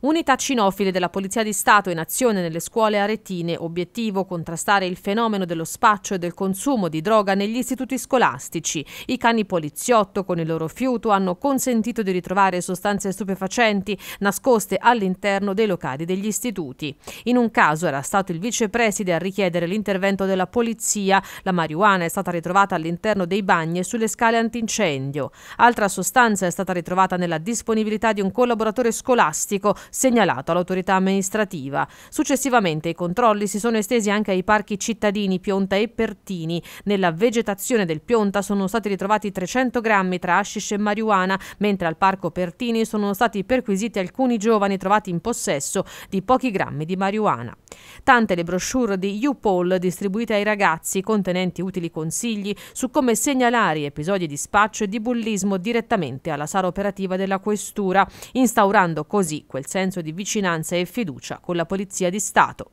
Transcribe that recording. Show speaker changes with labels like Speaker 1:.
Speaker 1: Unità cinofile della Polizia di Stato in azione nelle scuole aretine, obiettivo contrastare il fenomeno dello spaccio e del consumo di droga negli istituti scolastici. I cani poliziotto con il loro fiuto hanno consentito di ritrovare sostanze stupefacenti nascoste all'interno dei locali degli istituti. In un caso era stato il vicepreside a richiedere l'intervento della polizia, la marijuana è stata ritrovata all'interno dei bagni e sulle scale antincendio. Altra sostanza è stata ritrovata nella disponibilità di un collaboratore scolastico segnalato all'autorità amministrativa. Successivamente i controlli si sono estesi anche ai parchi cittadini Pionta e Pertini. Nella vegetazione del Pionta sono stati ritrovati 300 grammi tra hashish e marijuana, mentre al parco Pertini sono stati perquisiti alcuni giovani trovati in possesso di pochi grammi di marijuana. Tante le brochure di YouPoll distribuite ai ragazzi contenenti utili consigli su come segnalare episodi di spaccio e di bullismo direttamente alla sala operativa della questura, instaurando così quel senso di vicinanza e fiducia con la Polizia di Stato.